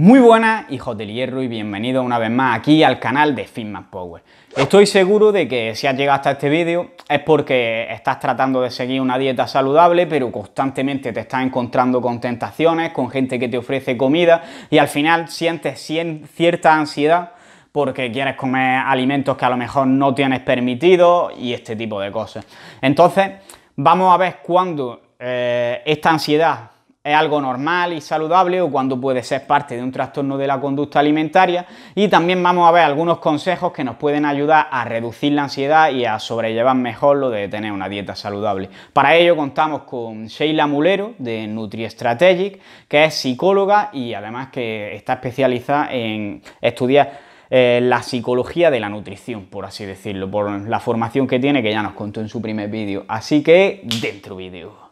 Muy buenas, hijos del hierro, y bienvenido una vez más aquí al canal de Fitman Power. Estoy seguro de que si has llegado hasta este vídeo es porque estás tratando de seguir una dieta saludable, pero constantemente te estás encontrando con tentaciones, con gente que te ofrece comida, y al final sientes cierta ansiedad porque quieres comer alimentos que a lo mejor no tienes permitido y este tipo de cosas. Entonces, vamos a ver cuándo eh, esta ansiedad es algo normal y saludable o cuando puede ser parte de un trastorno de la conducta alimentaria. Y también vamos a ver algunos consejos que nos pueden ayudar a reducir la ansiedad y a sobrellevar mejor lo de tener una dieta saludable. Para ello contamos con Sheila Mulero de NutriStrategic, que es psicóloga y además que está especializada en estudiar eh, la psicología de la nutrición, por así decirlo, por la formación que tiene que ya nos contó en su primer vídeo. Así que dentro vídeo.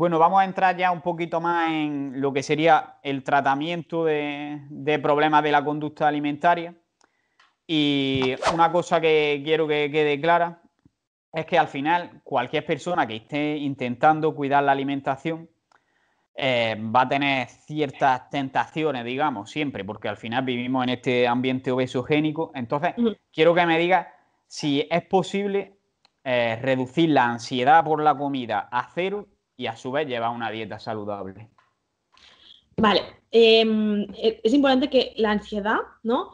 Bueno, vamos a entrar ya un poquito más en lo que sería el tratamiento de, problemas de la conducta alimentaria. Y una cosa que quiero que quede clara es que al final cualquier persona que esté intentando cuidar la alimentación eh, va a tener ciertas tentaciones, digamos, siempre, porque al final vivimos en este ambiente obesogénico. Entonces, quiero que me digas si es posible eh, reducir la ansiedad por la comida a cero y a su vez lleva una dieta saludable. Vale, em, e-, es importante que la ansiedad, ¿no?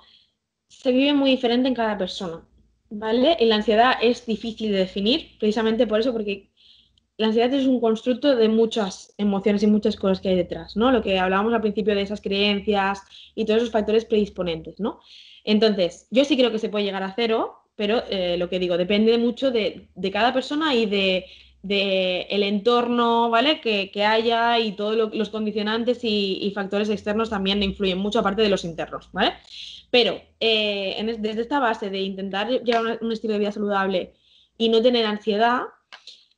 Se vive muy diferente en cada persona, ¿vale? Y la ansiedad es difícil de definir, precisamente por eso, porque la ansiedad es un constructo de muchas emociones y muchas cosas que hay detrás, ¿no? Lo que hablábamos al principio de esas creencias y todos esos factores predisponentes, ¿no? Entonces, yo sí creo que se puede llegar a cero, pero eh, lo que digo, depende mucho de, cada persona y de del el entorno ¿vale? que, haya y todos los condicionantes y, factores externos también influyen mucho, aparte de los internos. ¿vale? Pero eh, desde esta base de intentar llevar un, un, estilo de vida saludable y no tener ansiedad,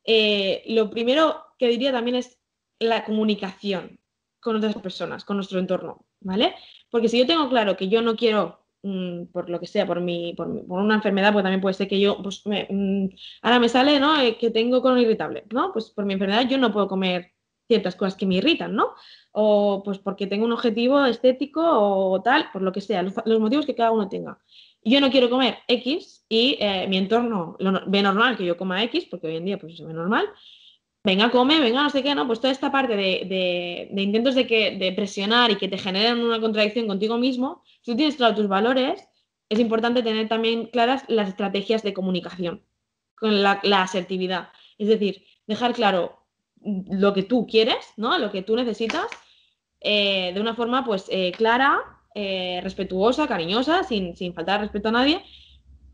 eh, lo primero que diría también es la comunicación con otras personas, con nuestro entorno, ¿vale? Porque si yo tengo claro que yo no quiero Mm, por lo que sea, por mi, por, una enfermedad, pues también puede ser que yo, pues mm, ahora me sale, ¿no? Eh, que tengo colon irritable, ¿no? Pues por mi enfermedad yo no puedo comer ciertas cosas que me irritan, ¿no? O pues porque tengo un objetivo estético o tal, por lo que sea, los, motivos que cada uno tenga. Yo no quiero comer X y eh, mi entorno ve normal que yo coma X, porque hoy en día pues se ve normal. Venga, come, venga, no sé qué, ¿no? Pues toda esta parte de, intentos de, que, de presionar y que te generen una contradicción contigo mismo, si tú tienes claro tus valores, es importante tener también claras las estrategias de comunicación, con la, asertividad. Es decir, dejar claro lo que tú quieres, Lo que tú necesitas, eh, de una forma pues eh, clara, eh, respetuosa, cariñosa, sin, faltar respeto a nadie,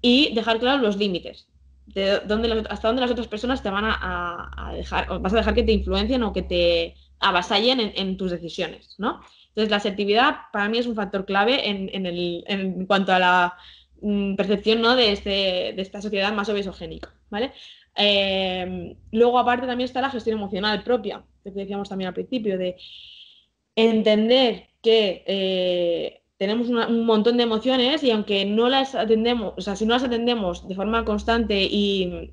y dejar claros los límites. De hasta dónde las otras personas te van a, dejar, vas a dejar que te influencien o que te avasallen en, en tus decisiones, ¿no? Entonces, la asertividad para mí es un factor clave en, el, cuanto a la mm, percepción ¿no? Este, de, esta sociedad más obesogénica. ¿vale? Eh, luego, aparte, también está la gestión emocional propia, que decíamos también al principio, de entender que eh, tenemos un montón de emociones y aunque no las atendemos, o sea, si no las atendemos de forma constante y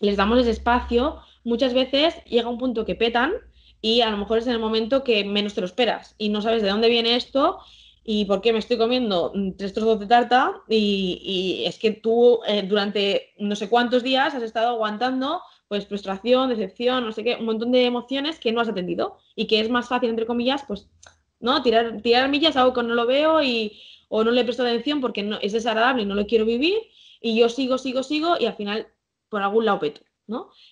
les damos ese espacio, muchas veces llega un punto que petan y a lo mejor es en el momento que menos te lo esperas y no sabes de dónde viene esto y por qué me estoy comiendo tres trozos de tarta y, es que tú eh, durante no sé cuántos días has estado aguantando pues frustración, decepción, no sé qué, un montón de emociones que no has atendido y que es más fácil, entre comillas, pues, ¿no? Tirar, tirar millas, algo que no lo veo y, o no le presto atención porque no, es desagradable y no lo quiero vivir y yo sigo, sigo, sigo y al final por algún lado peto.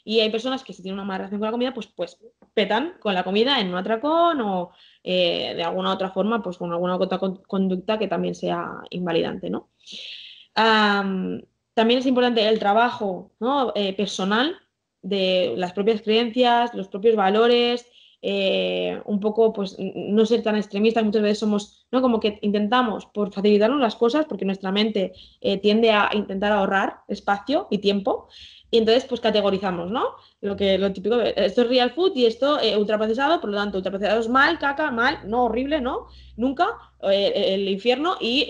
Y hay personas que si tienen una mala relación con la comida, pues, pues petan con la comida en un atracón o eh, de alguna otra forma, pues con alguna otra conducta que también sea invalidante, también es importante el trabajo eh, personal de las propias creencias, los propios valores, eh, un poco, pues, no ser tan extremistas, muchas veces somos, ¿no? Como que intentamos, por facilitarnos las cosas, porque nuestra mente eh, tiende a intentar ahorrar espacio y tiempo, y entonces, pues, categorizamos, ¿no? Lo que, lo típico, eh, esto es real food y esto eh, ultraprocesado, por lo tanto, ultraprocesado es mal, caca, mal, no, horrible, no, nunca, el infierno y,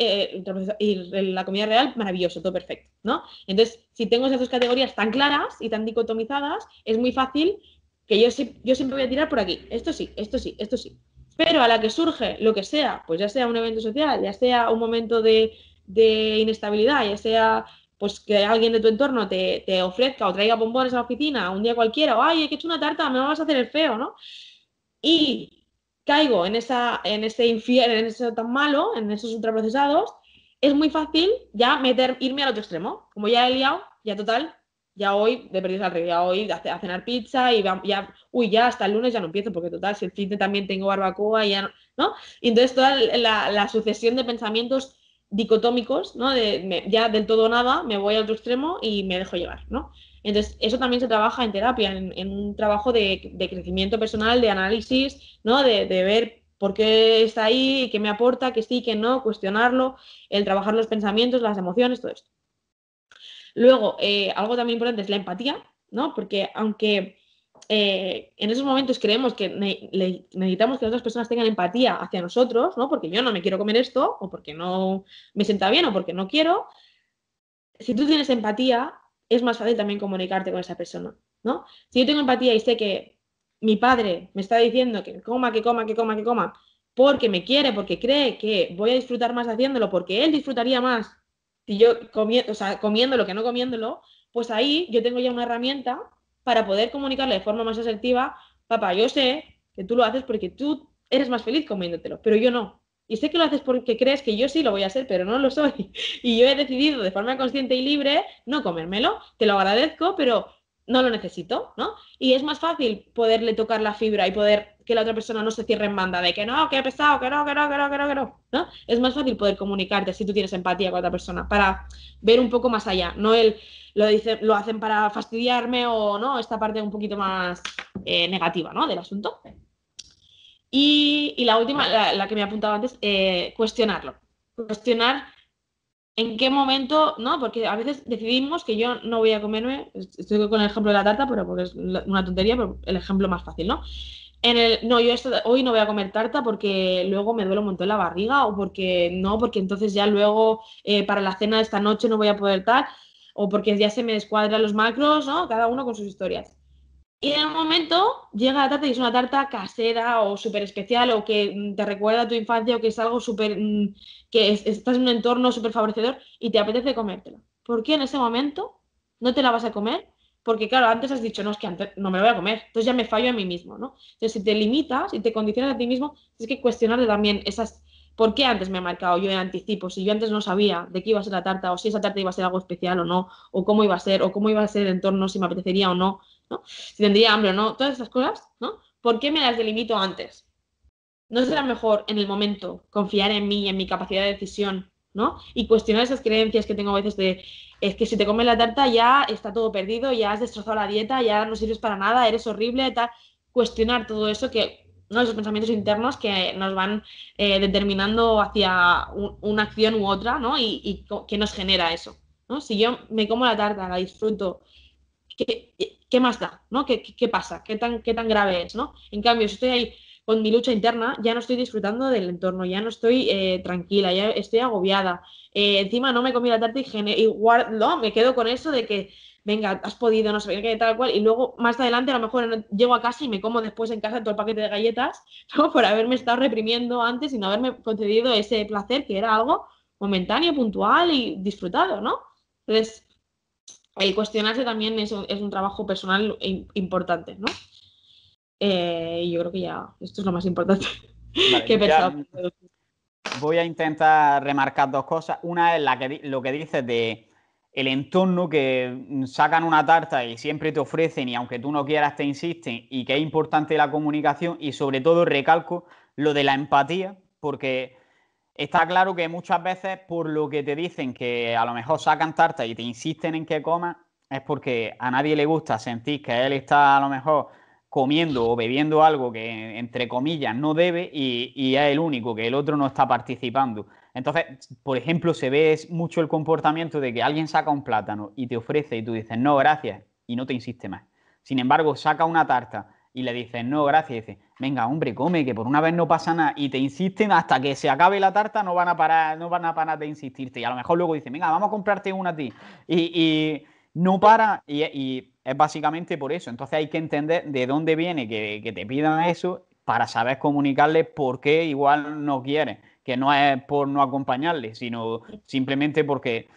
y, la comida real, maravilloso, todo perfecto, ¿no? Entonces, si tengo esas dos categorías tan claras y tan dicotomizadas, es muy fácil que yo, siempre voy a tirar por aquí, esto sí, esto sí, esto sí. Pero a la que surge lo que sea, pues ya sea un evento social, ya sea un momento de, inestabilidad, ya sea pues que alguien de tu entorno te, ofrezca o traiga bombones a la oficina un día cualquiera, o ay, he hecho una tarta, me vas a hacer el feo, ¿no? Y caigo en, esa, en ese infierno, en eso tan malo, en esos ultraprocesados, es muy fácil ya meter, irme al otro extremo. Como ya he liado, ya total, ya hoy, de perdidos al rey, ya hoy a, cenar pizza y ya, uy, ya hasta el lunes ya no empiezo, porque total, si el fin de también tengo barbacoa y ya no, ¿no? Y entonces toda la, sucesión de pensamientos dicotómicos, ¿no? ya del todo nada, me voy al otro extremo y me dejo llevar, ¿no? Entonces, eso también se trabaja en terapia, en, un trabajo de, crecimiento personal, de análisis, ¿no? de, ver por qué está ahí, qué me aporta, qué sí, qué no, cuestionarlo, el trabajar los pensamientos, las emociones, todo esto. Luego, eh, algo también importante es la empatía, ¿no? Porque aunque eh, en esos momentos creemos que necesitamos que otras personas tengan empatía hacia nosotros, ¿no? Porque yo no me quiero comer esto, o porque no me sienta bien, o porque no quiero. Si tú tienes empatía, es más fácil también comunicarte con esa persona, ¿no? Si yo tengo empatía y sé que mi padre me está diciendo que coma, que coma, que coma, que coma, porque me quiere, porque cree que voy a disfrutar más haciéndolo, porque él disfrutaría más si yo comiendo, o comiéndolo que no comiéndolo, pues ahí yo tengo ya una herramienta para poder comunicarle de forma más asertiva, papá, yo sé que tú lo haces porque tú eres más feliz comiéndotelo, pero yo no. Y sé que lo haces porque crees que yo sí lo voy a hacer, pero no lo soy. Y yo he decidido de forma consciente y libre no comérmelo. Te lo agradezco, pero no lo necesito, ¿no? Y es más fácil poderle tocar la fibra y poder que la otra persona no se cierre en banda de que no, que pesado, que no, que no, que no, que no, que no, no. Es más fácil poder comunicarte si tú tienes empatía con otra persona para ver un poco más allá. No el lo, dice, lo hacen para fastidiarme o no, esta parte un poquito más eh, negativa ¿no? del asunto. Y, la última, la, que me apuntaba antes, eh, cuestionarlo. Cuestionar en qué momento, ¿no? Porque a veces decidimos que yo no voy a comerme, estoy con el ejemplo de la tarta, pero porque es una tontería, pero el ejemplo más fácil, ¿no? el, no, yo hoy no voy a comer tarta porque luego me duele un montón la barriga o porque no, porque entonces ya luego eh, para la cena de esta noche no voy a poder tal o porque ya se me descuadran los macros, ¿no? Cada uno con sus historias. Y en el momento llega la tarta y es una tarta casera o súper especial o que mm, te recuerda a tu infancia o que es algo súper, mm, que estás en un entorno súper favorecedor y te apetece comértela. ¿Por qué en ese momento no te la vas a comer porque claro, antes has dicho, no, es que antes no me voy a comer, entonces ya me fallo a mí mismo, ¿no? Entonces, si te limitas y te condicionas a ti mismo, tienes que cuestionarte también esas, ¿por qué antes me he marcado yo en anticipo? Si yo antes no sabía de qué iba a ser la tarta, o si esa tarta iba a ser algo especial o no, o cómo iba a ser, o cómo iba a ser el entorno, si me apetecería o no, ¿no? Si tendría hambre o no, todas esas cosas, ¿no? ¿Por qué me las delimito antes? ¿No será mejor en el momento confiar en mí, en mi capacidad de decisión ¿no? Y cuestionar esas creencias que tengo a veces de, es que si te comes la tarta ya está todo perdido, ya has destrozado la dieta, ya no sirves para nada, eres horrible, tal. Cuestionar todo eso que, ¿no? Esos pensamientos internos que nos van eh, determinando hacia una acción u otra, ¿no? Y, que nos genera eso, ¿no? Si yo me como la tarta, la disfruto, ¿qué, qué más da, ¿no? ¿Qué, pasa? ¿Qué tan, ¿Qué tan grave es, ¿no? En cambio, si estoy ahí con mi lucha interna, ya no estoy disfrutando del entorno, ya no estoy eh, tranquila, ya estoy agobiada. Eh, encima no me comí la tarta y, igual, no, me quedo con eso de que, venga, has podido, no sé qué, tal cual, y luego más adelante a lo mejor llego a casa y me como después en casa todo el paquete de galletas, ¿no? por haberme estado reprimiendo antes y no haberme concedido ese placer que era algo momentáneo, puntual y disfrutado, ¿no? Entonces, el cuestionarse también es un trabajo personal importante, ¿no? Eh, y yo creo que ya esto es lo más importante que he pensado. Voy a intentar remarcar dos cosas. Una es lo que dices de el entorno que sacan una tarta y siempre te ofrecen y aunque tú no quieras te insisten y que es importante la comunicación y sobre todo recalco lo de la empatía porque está claro que muchas veces por lo que te dicen que a lo mejor sacan tarta y te insisten en que comas es porque a nadie le gusta sentir que él está a lo mejor comiendo o bebiendo algo que, entre comillas, no debe y, es el único, que el otro no está participando. Entonces, por ejemplo, se ve mucho el comportamiento de que alguien saca un plátano y te ofrece y tú dices, no, gracias, y no te insiste más. Sin embargo, saca una tarta y le dices, no, gracias, y dices, venga, hombre, come, que por una vez no pasa nada, y te insisten hasta que se acabe la tarta, no van a parar, no van a parar de insistirte. Y a lo mejor luego dice, venga, vamos a comprarte una a ti. y no para y, es básicamente por eso. Entonces hay que entender de dónde viene que, te pidan eso para saber comunicarles por qué igual no quiere que no es por no acompañarles, sino simplemente porque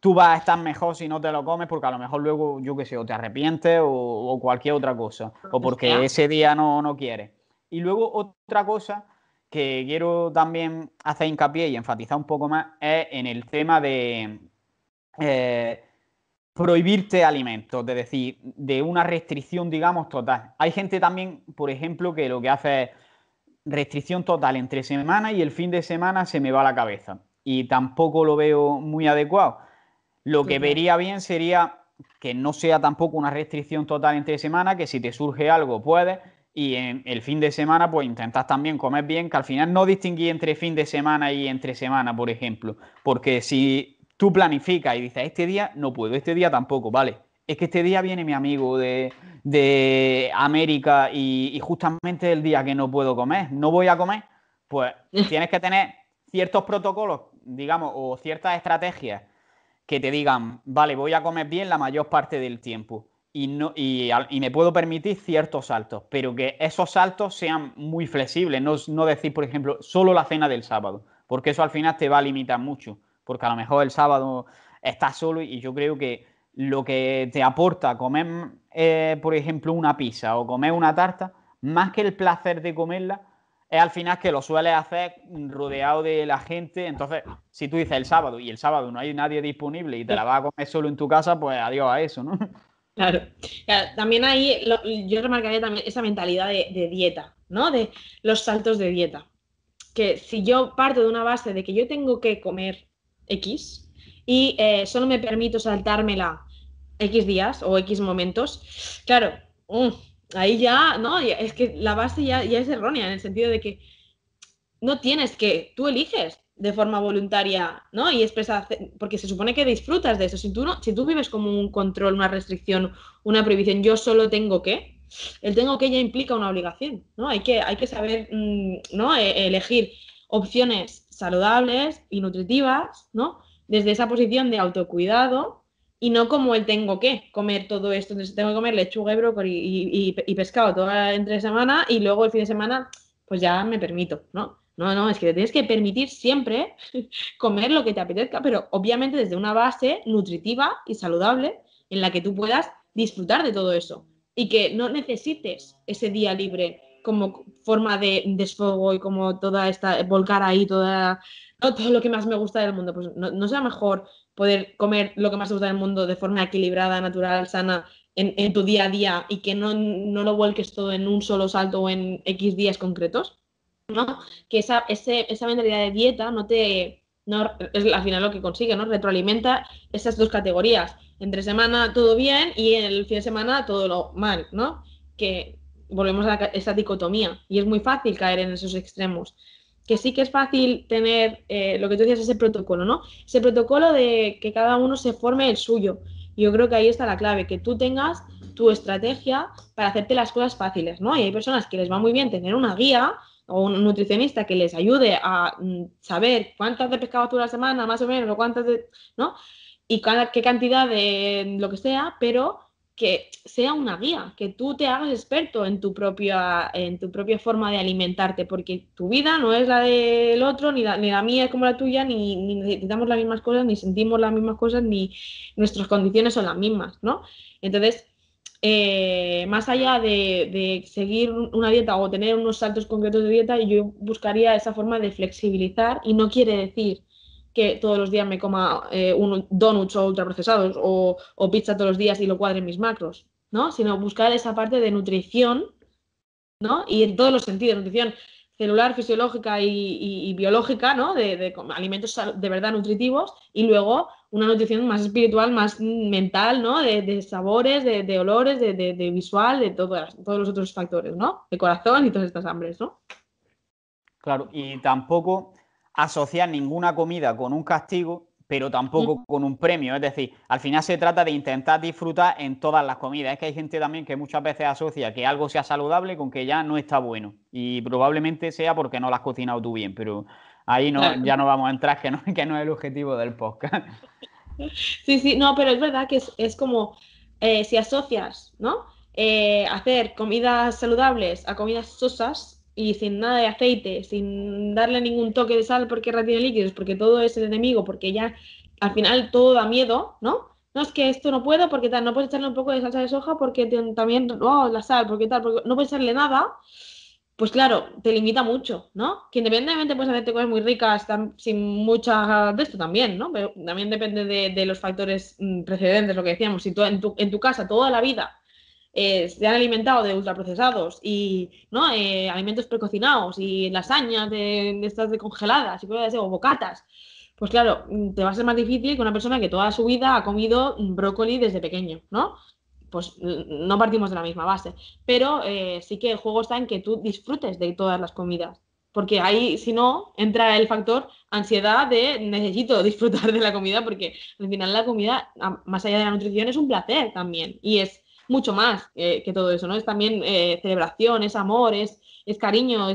tú vas a estar mejor si no te lo comes, porque a lo mejor luego, yo qué sé, o te arrepientes o, cualquier otra cosa, o pues porque ese día no, no quieres. Y luego otra cosa que quiero también hacer hincapié y enfatizar un poco más es en el tema de... Eh, prohibirte alimentos, es decir, de una restricción, digamos, total. Hay gente también, por ejemplo, que lo que hace es restricción total entre semana y el fin de semana se me va la cabeza. Y tampoco lo veo muy adecuado. Lo que vería bien sería que no sea tampoco una restricción total entre semana, que si te surge algo puedes. Y en el fin de semana, pues intentas también comer bien, que al final no distinguí entre fin de semana y entre semana, por ejemplo. Porque si tú planificas y dices, este día no puedo, este día tampoco, vale. Es que este día viene mi amigo de, América y, justamente el día que no puedo comer, no voy a comer, pues tienes que tener ciertos protocolos, digamos, o ciertas estrategias que te digan, vale, voy a comer bien la mayor parte del tiempo y, no, y, me puedo permitir ciertos saltos, pero que esos saltos sean muy flexibles, no, no decir, por ejemplo, solo la cena del sábado, porque eso al final te va a limitar mucho porque a lo mejor el sábado estás solo y yo creo que lo que te aporta comer, eh, por ejemplo, una pizza o comer una tarta, más que el placer de comerla, es al final que lo sueles hacer rodeado de la gente. Entonces, si tú dices el sábado y el sábado no hay nadie disponible y te la vas a comer solo en tu casa, pues adiós a eso, ¿no? Claro. también ahí yo remarcaría también esa mentalidad de, de, dieta, ¿no? De los saltos de dieta. Que si yo parto de una base de que yo tengo que comer X y eh, solo me permito saltármela X días o X momentos, claro, mm, ahí ya, no, es que la base ya, es errónea en el sentido de que no tienes que, tú eliges de forma voluntaria, ¿no? Y expresa, porque se supone que disfrutas de eso. Si tú, no, si tú vives como un control, una restricción, una prohibición, yo solo tengo que, el tengo que ya implica una obligación, ¿no? Hay que, hay que saber, mm, ¿no? E, elegir opciones saludables y nutritivas, ¿no? Desde esa posición de autocuidado y no como el tengo que comer todo esto, entonces tengo que comer lechuga y brócoli y, pescado toda entre semana y luego el fin de semana pues ya me permito, ¿no? No, no, es que te tienes que permitir siempre comer lo que te apetezca, pero obviamente desde una base nutritiva y saludable en la que tú puedas disfrutar de todo eso y que no necesites ese día libre como forma de desfogo y como toda esta, volcar ahí toda, todo lo que más me gusta del mundo, pues no, sea mejor poder comer lo que más te gusta del mundo de forma equilibrada, natural, sana, en, tu día a día y que no, lo vuelques todo en un solo salto o en X días concretos, ¿no? Que esa, esa mentalidad de dieta no te... No, es al final lo que consigue, ¿no? Retroalimenta esas dos categorías. Entre semana todo bien y el fin de semana todo lo mal, ¿no? Que, volvemos a esa dicotomía y es muy fácil caer en esos extremos. Que sí que es fácil tener eh, lo que tú decías, ese protocolo, ¿no? Ese protocolo de que cada uno se forme el suyo. Yo creo que ahí está la clave, que tú tengas tu estrategia para hacerte las cosas fáciles, ¿no? Y hay personas que les va muy bien tener una guía o un nutricionista que les ayude a mm, saber cuántas de pescado tú a la semana, más o menos, o cuántas de, ¿no? Y qué cantidad de lo que sea, pero que sea una guía, que tú te hagas experto en tu, propia, en tu propia forma de alimentarte, porque tu vida no es la del otro, ni la, mía es como la tuya, ni, necesitamos las mismas cosas, ni sentimos las mismas cosas, ni nuestras condiciones son las mismas, ¿no? Entonces, eh, más allá de, de, seguir una dieta o tener unos saltos concretos de dieta, yo buscaría esa forma de flexibilizar y no quiere decir que todos los días me coma eh, un donuts o ultraprocesados o, o pizza todos los días y lo cuadre en mis macros, ¿no? Sino buscar esa parte de nutrición, ¿no? Y en todos los sentidos, nutrición celular, fisiológica y, biológica, ¿no? De, alimentos de verdad nutritivos y luego una nutrición más espiritual, más mental, ¿no? De, sabores, de, olores, de, visual, de todos los otros factores, ¿no? De corazón y todas estas hambres, ¿no? Claro, y tampoco asociar ninguna comida con un castigo, pero tampoco con un premio. Es decir, al final se trata de intentar disfrutar en todas las comidas. Es que hay gente también que muchas veces asocia que algo sea saludable con que ya no está bueno. Y probablemente sea porque no lo has cocinado tú bien, pero ahí no, ya no vamos a entrar, que no, que no es el objetivo del podcast. Sí, sí, no, pero es verdad que es, como eh, si asocias, ¿no? Eh, hacer comidas saludables a comidas sosas, y sin nada de aceite, sin darle ningún toque de sal porque retiene líquidos, porque todo es el enemigo, porque ya al final todo da miedo, ¿no? No es que esto no puedo porque tal, no puedes echarle un poco de salsa de soja porque también, oh, la sal, porque tal, porque no puedes echarle nada, pues claro, te limita mucho, ¿no? Que independientemente puedes hacerte cosas muy ricas sin mucha de esto también, ¿no? Pero también depende de, los factores mm, precedentes, lo que decíamos, si tú en tu, en tu casa toda la vida eh, se han alimentado de ultraprocesados y eh, alimentos precocinados y lasañas de, de estas de congeladas y o bocatas. Pues claro, mm, te va a ser más difícil que una persona que toda su vida ha comido brócoli desde pequeño, ¿no? Pues mm, no partimos de la misma base. Pero eh, sí que el juego está en que tú disfrutes de todas las comidas porque ahí, si no, entra el factor ansiedad de necesito disfrutar de la comida, porque al final la comida, más allá de la nutrición, es un placer también y es mucho más eh, que todo eso, ¿no? Es también eh, celebración, es amor, es, cariño,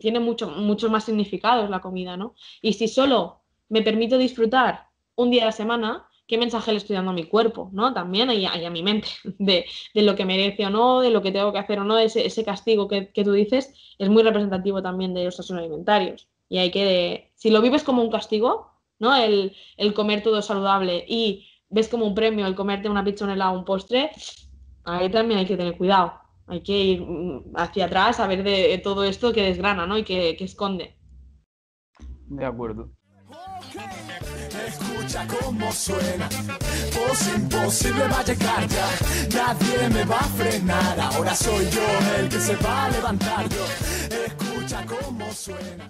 tiene mucho, mucho más significados la comida, ¿no? Y si solo me permito disfrutar un día a la semana, ¿qué mensaje le estoy dando a mi cuerpo, ¿no? También a, mi mente, de, de, lo que merece o no, de lo que tengo que hacer o no, ese, ese castigo que, tú dices es muy representativo también de los trastornos alimentarios. Y hay que, si lo vives como un castigo, ¿no? El, el comer todo saludable y ves como un premio el comerte una pizza, un helado, un postre, ahí también hay que tener cuidado. Hay que ir mm, hacia atrás a ver de, todo esto que desgrana, ¿no? Y que, que esconde. De acuerdo. Escucha cómo suena. Pues imposible va a llegar ya. Nadie me va a frenar. Ahora soy yo el que se va a levantar. Yo. Escucha cómo suena.